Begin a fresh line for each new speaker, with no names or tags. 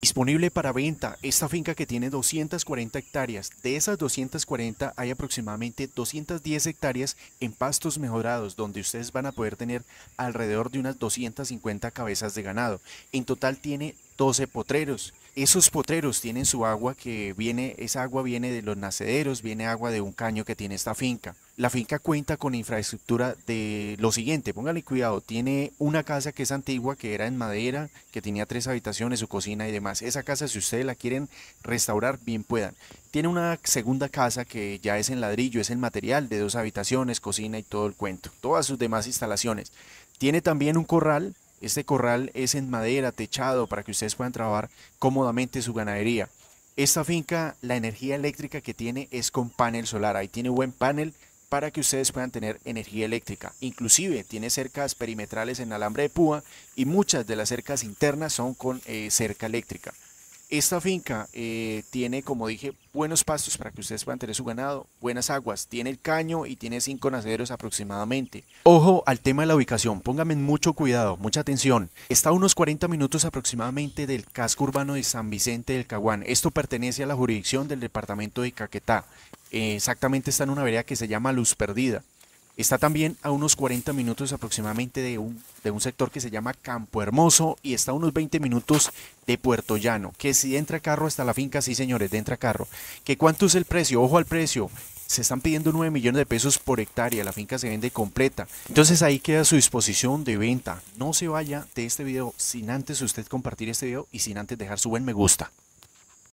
Disponible para venta, esta finca que tiene 240 hectáreas, de esas 240 hay aproximadamente 210 hectáreas en pastos mejorados, donde ustedes van a poder tener alrededor de unas 250 cabezas de ganado. En total tiene 12 potreros. Esos potreros tienen su agua que viene, esa agua viene de los nacederos, viene agua de un caño que tiene esta finca. La finca cuenta con infraestructura de lo siguiente, póngale cuidado, tiene una casa que es antigua, que era en madera, que tenía tres habitaciones, su cocina y demás. Esa casa, si ustedes la quieren restaurar, bien puedan. Tiene una segunda casa que ya es en ladrillo, es el material de dos habitaciones, cocina y todo el cuento. Todas sus demás instalaciones. Tiene también un corral este corral es en madera, techado, para que ustedes puedan trabajar cómodamente su ganadería. Esta finca, la energía eléctrica que tiene es con panel solar. Ahí tiene buen panel para que ustedes puedan tener energía eléctrica. Inclusive tiene cercas perimetrales en alambre de púa y muchas de las cercas internas son con eh, cerca eléctrica. Esta finca eh, tiene, como dije, buenos pastos para que ustedes puedan tener su ganado, buenas aguas, tiene el caño y tiene cinco naceros aproximadamente. Ojo al tema de la ubicación, pónganme mucho cuidado, mucha atención. Está a unos 40 minutos aproximadamente del casco urbano de San Vicente del Caguán. Esto pertenece a la jurisdicción del departamento de Caquetá. Eh, exactamente está en una vereda que se llama Luz Perdida. Está también a unos 40 minutos aproximadamente de un, de un sector que se llama Campo Hermoso y está a unos 20 minutos de Puerto Llano. Que si entra carro hasta la finca, sí señores, de entra carro. ¿Qué cuánto es el precio? Ojo al precio. Se están pidiendo 9 millones de pesos por hectárea, la finca se vende completa. Entonces ahí queda a su disposición de venta. No se vaya de este video sin antes usted compartir este video y sin antes dejar su buen me gusta.